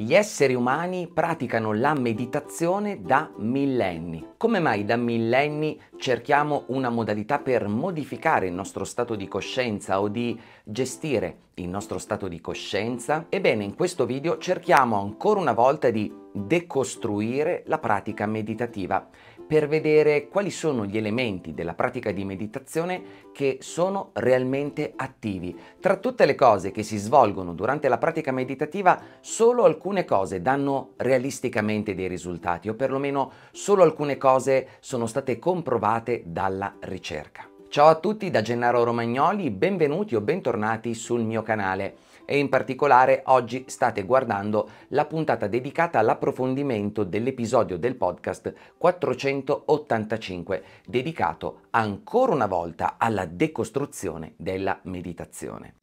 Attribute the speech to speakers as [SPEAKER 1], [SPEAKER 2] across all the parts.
[SPEAKER 1] Gli esseri umani praticano la meditazione da millenni. Come mai da millenni cerchiamo una modalità per modificare il nostro stato di coscienza o di gestire il nostro stato di coscienza? Ebbene, in questo video cerchiamo ancora una volta di decostruire la pratica meditativa per vedere quali sono gli elementi della pratica di meditazione che sono realmente attivi. Tra tutte le cose che si svolgono durante la pratica meditativa, solo alcune cose danno realisticamente dei risultati, o perlomeno solo alcune cose sono state comprovate dalla ricerca. Ciao a tutti da Gennaro Romagnoli, benvenuti o bentornati sul mio canale e in particolare oggi state guardando la puntata dedicata all'approfondimento dell'episodio del podcast 485 dedicato ancora una volta alla decostruzione della meditazione.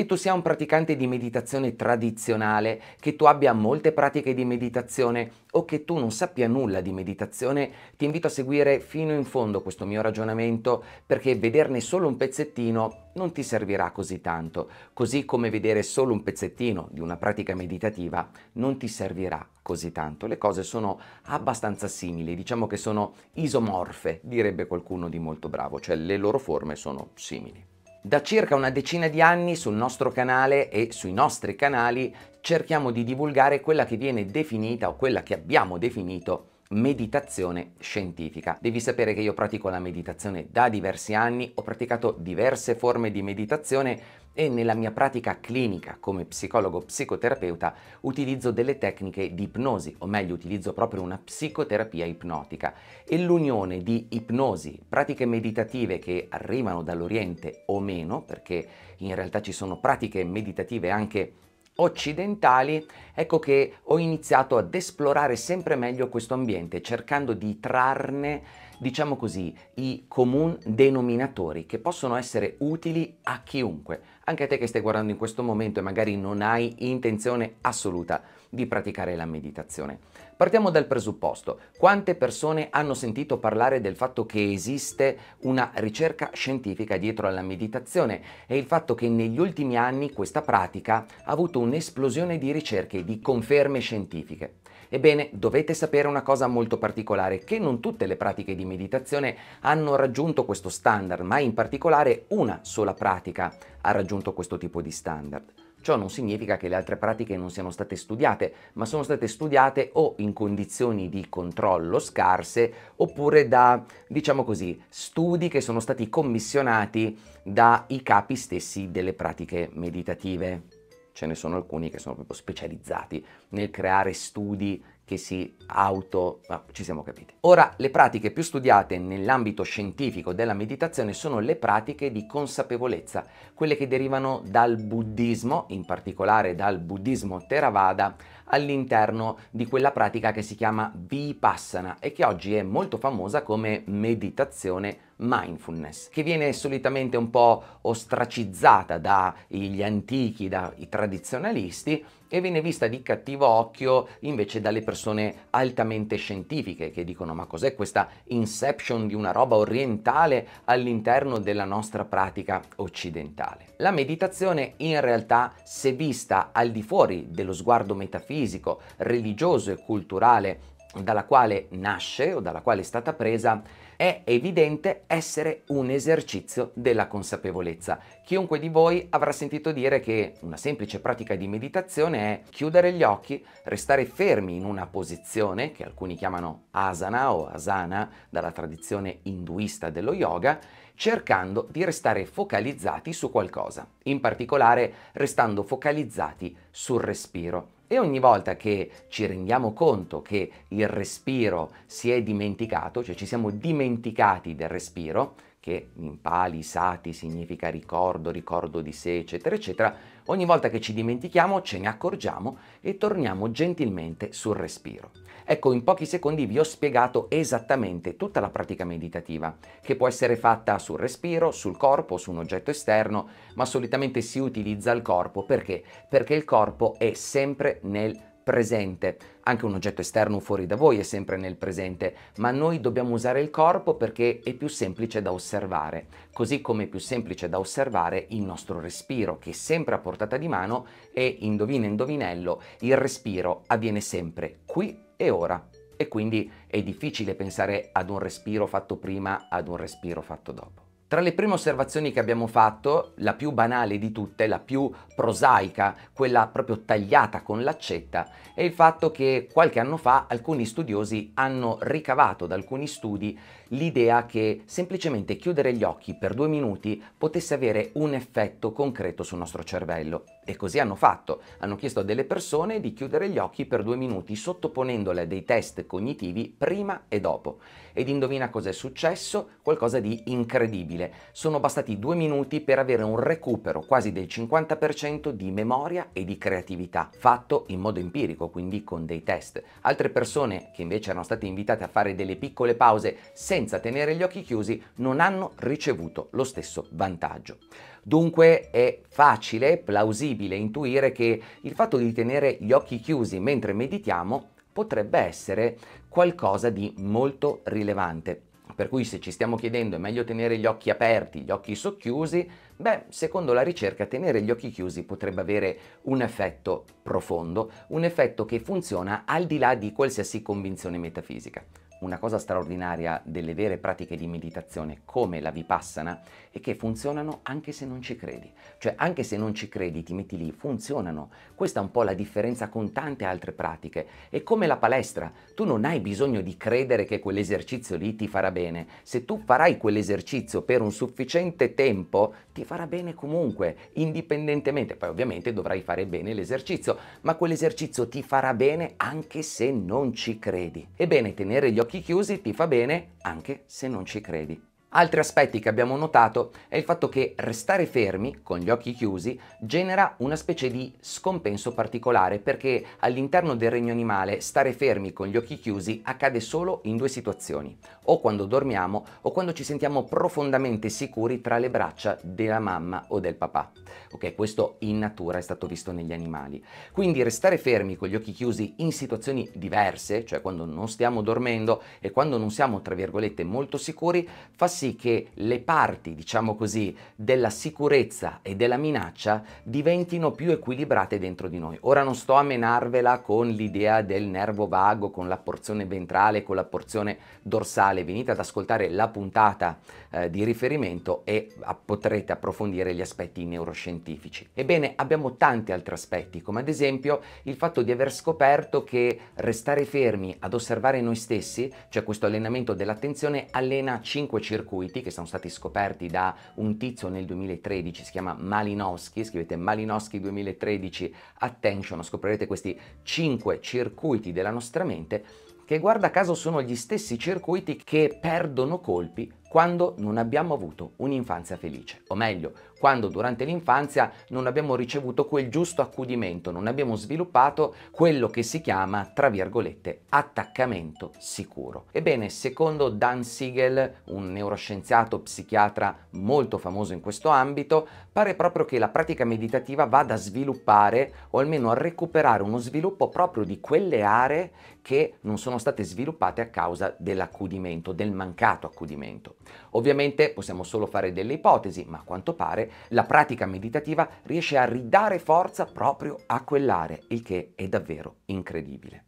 [SPEAKER 1] Che tu sia un praticante di meditazione tradizionale, che tu abbia molte pratiche di meditazione o che tu non sappia nulla di meditazione, ti invito a seguire fino in fondo questo mio ragionamento perché vederne solo un pezzettino non ti servirà così tanto, così come vedere solo un pezzettino di una pratica meditativa non ti servirà così tanto. Le cose sono abbastanza simili, diciamo che sono isomorfe, direbbe qualcuno di molto bravo, cioè le loro forme sono simili. Da circa una decina di anni sul nostro canale e sui nostri canali cerchiamo di divulgare quella che viene definita o quella che abbiamo definito meditazione scientifica. Devi sapere che io pratico la meditazione da diversi anni, ho praticato diverse forme di meditazione e nella mia pratica clinica come psicologo psicoterapeuta utilizzo delle tecniche di ipnosi, o meglio utilizzo proprio una psicoterapia ipnotica e l'unione di ipnosi, pratiche meditative che arrivano dall'Oriente o meno, perché in realtà ci sono pratiche meditative anche occidentali, ecco che ho iniziato ad esplorare sempre meglio questo ambiente, cercando di trarne, diciamo così, i comuni denominatori che possono essere utili a chiunque, anche a te che stai guardando in questo momento e magari non hai intenzione assoluta di praticare la meditazione. Partiamo dal presupposto. Quante persone hanno sentito parlare del fatto che esiste una ricerca scientifica dietro alla meditazione e il fatto che negli ultimi anni questa pratica ha avuto un'esplosione di ricerche e di conferme scientifiche? Ebbene, dovete sapere una cosa molto particolare, che non tutte le pratiche di meditazione hanno raggiunto questo standard, ma in particolare una sola pratica ha raggiunto questo tipo di standard. Ciò non significa che le altre pratiche non siano state studiate, ma sono state studiate o in condizioni di controllo scarse oppure da, diciamo così, studi che sono stati commissionati dai capi stessi delle pratiche meditative. Ce ne sono alcuni che sono proprio specializzati nel creare studi che si auto... Ah, ci siamo capiti. Ora, le pratiche più studiate nell'ambito scientifico della meditazione sono le pratiche di consapevolezza, quelle che derivano dal buddismo, in particolare dal buddismo Theravada, all'interno di quella pratica che si chiama Vipassana e che oggi è molto famosa come meditazione mindfulness, che viene solitamente un po' ostracizzata dagli antichi, dai tradizionalisti e viene vista di cattivo occhio invece dalle persone altamente scientifiche che dicono ma cos'è questa inception di una roba orientale all'interno della nostra pratica occidentale. La meditazione in realtà se vista al di fuori dello sguardo metafisico fisico, religioso e culturale dalla quale nasce o dalla quale è stata presa, è evidente essere un esercizio della consapevolezza. Chiunque di voi avrà sentito dire che una semplice pratica di meditazione è chiudere gli occhi, restare fermi in una posizione che alcuni chiamano asana o asana dalla tradizione induista dello yoga, cercando di restare focalizzati su qualcosa, in particolare restando focalizzati sul respiro e ogni volta che ci rendiamo conto che il respiro si è dimenticato, cioè ci siamo dimenticati del respiro, che in pali, sati significa ricordo, ricordo di sé, eccetera, eccetera, ogni volta che ci dimentichiamo ce ne accorgiamo e torniamo gentilmente sul respiro. Ecco, in pochi secondi vi ho spiegato esattamente tutta la pratica meditativa, che può essere fatta sul respiro, sul corpo, su un oggetto esterno, ma solitamente si utilizza il corpo perché? Perché il corpo è sempre nel presente. Anche un oggetto esterno fuori da voi è sempre nel presente, ma noi dobbiamo usare il corpo perché è più semplice da osservare, così come è più semplice da osservare il nostro respiro, che è sempre a portata di mano e, indovina indovinello, il respiro avviene sempre qui e ora. E quindi è difficile pensare ad un respiro fatto prima, ad un respiro fatto dopo. Tra le prime osservazioni che abbiamo fatto, la più banale di tutte, la più prosaica, quella proprio tagliata con l'accetta, è il fatto che qualche anno fa alcuni studiosi hanno ricavato da alcuni studi l'idea che semplicemente chiudere gli occhi per due minuti potesse avere un effetto concreto sul nostro cervello. E così hanno fatto. Hanno chiesto a delle persone di chiudere gli occhi per due minuti sottoponendole a dei test cognitivi prima e dopo. Ed indovina cos'è successo? Qualcosa di incredibile. Sono bastati due minuti per avere un recupero quasi del 50% di memoria e di creatività, fatto in modo empirico, quindi con dei test. Altre persone che invece erano state invitate a fare delle piccole pause senza tenere gli occhi chiusi non hanno ricevuto lo stesso vantaggio. Dunque è facile, plausibile intuire che il fatto di tenere gli occhi chiusi mentre meditiamo potrebbe essere qualcosa di molto rilevante. Per cui se ci stiamo chiedendo è meglio tenere gli occhi aperti, gli occhi socchiusi, beh, secondo la ricerca tenere gli occhi chiusi potrebbe avere un effetto profondo, un effetto che funziona al di là di qualsiasi convinzione metafisica. Una cosa straordinaria delle vere pratiche di meditazione come la vipassana è che funzionano anche se non ci credi, cioè anche se non ci credi ti metti lì, funzionano. Questa è un po' la differenza con tante altre pratiche. È come la palestra, tu non hai bisogno di credere che quell'esercizio lì ti farà bene, se tu farai quell'esercizio per un sufficiente tempo ti farà bene comunque, indipendentemente, poi ovviamente dovrai fare bene l'esercizio, ma quell'esercizio ti farà bene anche se non ci credi. Ebbene, tenere gli occhi occhi chiusi ti fa bene anche se non ci credi. Altri aspetti che abbiamo notato è il fatto che restare fermi, con gli occhi chiusi, genera una specie di scompenso particolare perché all'interno del regno animale stare fermi con gli occhi chiusi accade solo in due situazioni, o quando dormiamo o quando ci sentiamo profondamente sicuri tra le braccia della mamma o del papà. Ok, questo in natura è stato visto negli animali. Quindi restare fermi con gli occhi chiusi in situazioni diverse, cioè quando non stiamo dormendo e quando non siamo tra virgolette molto sicuri, fa sì sì che le parti, diciamo così, della sicurezza e della minaccia diventino più equilibrate dentro di noi. Ora non sto a menarvela con l'idea del nervo vago, con la porzione ventrale, con la porzione dorsale, venite ad ascoltare la puntata eh, di riferimento e potrete approfondire gli aspetti neuroscientifici. Ebbene, abbiamo tanti altri aspetti, come ad esempio il fatto di aver scoperto che restare fermi ad osservare noi stessi, cioè questo allenamento dell'attenzione, allena 5 circoli cortocircuiti che sono stati scoperti da un tizio nel 2013, si chiama Malinowski, scrivete Malinowski 2013, attention, scoprirete questi 5 circuiti della nostra mente che guarda caso sono gli stessi circuiti che perdono colpi quando non abbiamo avuto un'infanzia felice, o meglio, quando durante l'infanzia non abbiamo ricevuto quel giusto accudimento, non abbiamo sviluppato quello che si chiama, tra virgolette, attaccamento sicuro. Ebbene, secondo Dan Siegel, un neuroscienziato psichiatra molto famoso in questo ambito, pare proprio che la pratica meditativa vada a sviluppare o almeno a recuperare uno sviluppo proprio di quelle aree che non sono state sviluppate a causa dell'accudimento, del mancato accudimento. Ovviamente possiamo solo fare delle ipotesi, ma a quanto pare la pratica meditativa riesce a ridare forza proprio a quell'area, il che è davvero incredibile.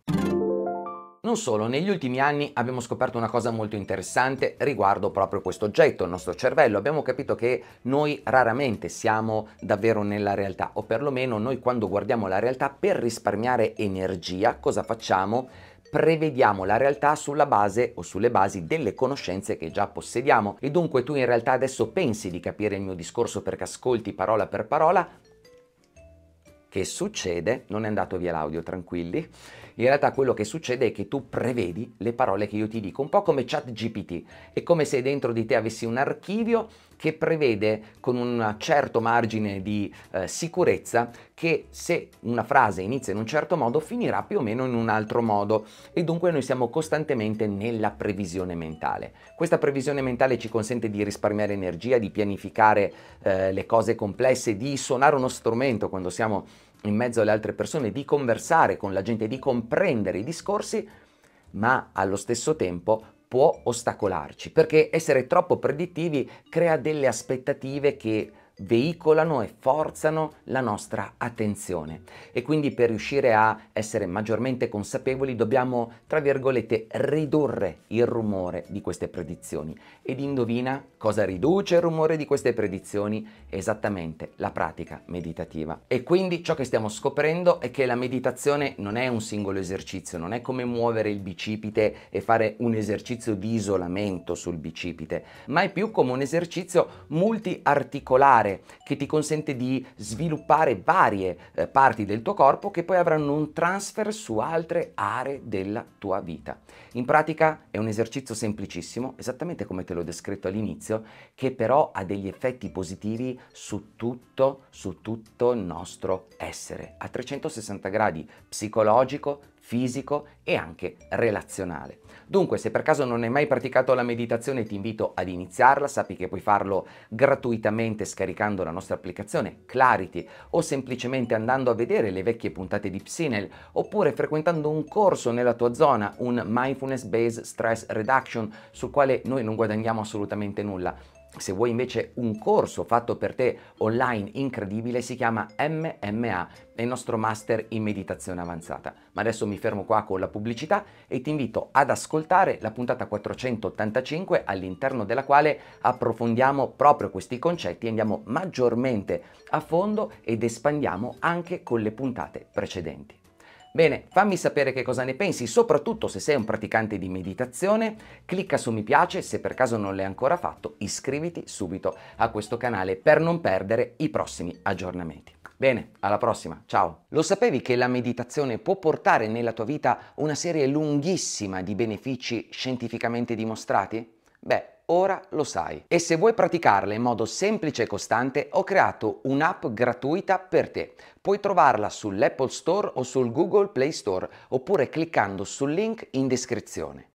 [SPEAKER 1] Non solo, negli ultimi anni abbiamo scoperto una cosa molto interessante riguardo proprio questo oggetto, il nostro cervello. Abbiamo capito che noi raramente siamo davvero nella realtà, o perlomeno noi quando guardiamo la realtà per risparmiare energia, cosa facciamo? prevediamo la realtà sulla base o sulle basi delle conoscenze che già possediamo. E dunque tu in realtà adesso pensi di capire il mio discorso perché ascolti parola per parola, che succede, non è andato via l'audio, tranquilli, in realtà quello che succede è che tu prevedi le parole che io ti dico, un po' come chat GPT, è come se dentro di te avessi un archivio che prevede con un certo margine di eh, sicurezza che se una frase inizia in un certo modo finirà più o meno in un altro modo e dunque noi siamo costantemente nella previsione mentale. Questa previsione mentale ci consente di risparmiare energia, di pianificare eh, le cose complesse, di suonare uno strumento quando siamo in mezzo alle altre persone, di conversare con la gente, di comprendere i discorsi, ma allo stesso tempo può ostacolarci, perché essere troppo predittivi crea delle aspettative che veicolano e forzano la nostra attenzione e quindi per riuscire a essere maggiormente consapevoli dobbiamo, tra virgolette, ridurre il rumore di queste predizioni. Ed indovina cosa riduce il rumore di queste predizioni? Esattamente la pratica meditativa. E quindi ciò che stiamo scoprendo è che la meditazione non è un singolo esercizio, non è come muovere il bicipite e fare un esercizio di isolamento sul bicipite, ma è più come un esercizio multiarticolare muscolare che ti consente di sviluppare varie eh, parti del tuo corpo che poi avranno un transfer su altre aree della tua vita. In pratica è un esercizio semplicissimo, esattamente come te l'ho descritto all'inizio, che però ha degli effetti positivi su tutto, su tutto il nostro essere, a 360 gradi, psicologico, fisico e anche relazionale. Dunque, se per caso non hai mai praticato la meditazione, ti invito ad iniziarla. Sappi che puoi farlo gratuitamente scaricando la nostra applicazione Clarity o semplicemente andando a vedere le vecchie puntate di Psinel oppure frequentando un corso nella tua zona, un mindfulness based stress reduction sul quale noi non guadagniamo assolutamente nulla se vuoi invece un corso fatto per te online incredibile si chiama MMA, è il nostro master in meditazione avanzata. Ma adesso mi fermo qua con la pubblicità e ti invito ad ascoltare la puntata 485 all'interno della quale approfondiamo proprio questi concetti, andiamo maggiormente a fondo ed espandiamo anche con le puntate precedenti. Bene, fammi sapere che cosa ne pensi, soprattutto se sei un praticante di meditazione, clicca su mi piace, se per caso non l'hai ancora fatto, iscriviti subito a questo canale per non perdere i prossimi aggiornamenti. Bene, alla prossima, ciao! Lo sapevi che la meditazione può portare nella tua vita una serie lunghissima di benefici scientificamente dimostrati? Beh, ora lo sai. E se vuoi praticarla in modo semplice e costante, ho creato un'app gratuita per te. Puoi trovarla sull'Apple Store o sul Google Play Store oppure cliccando sul link in descrizione.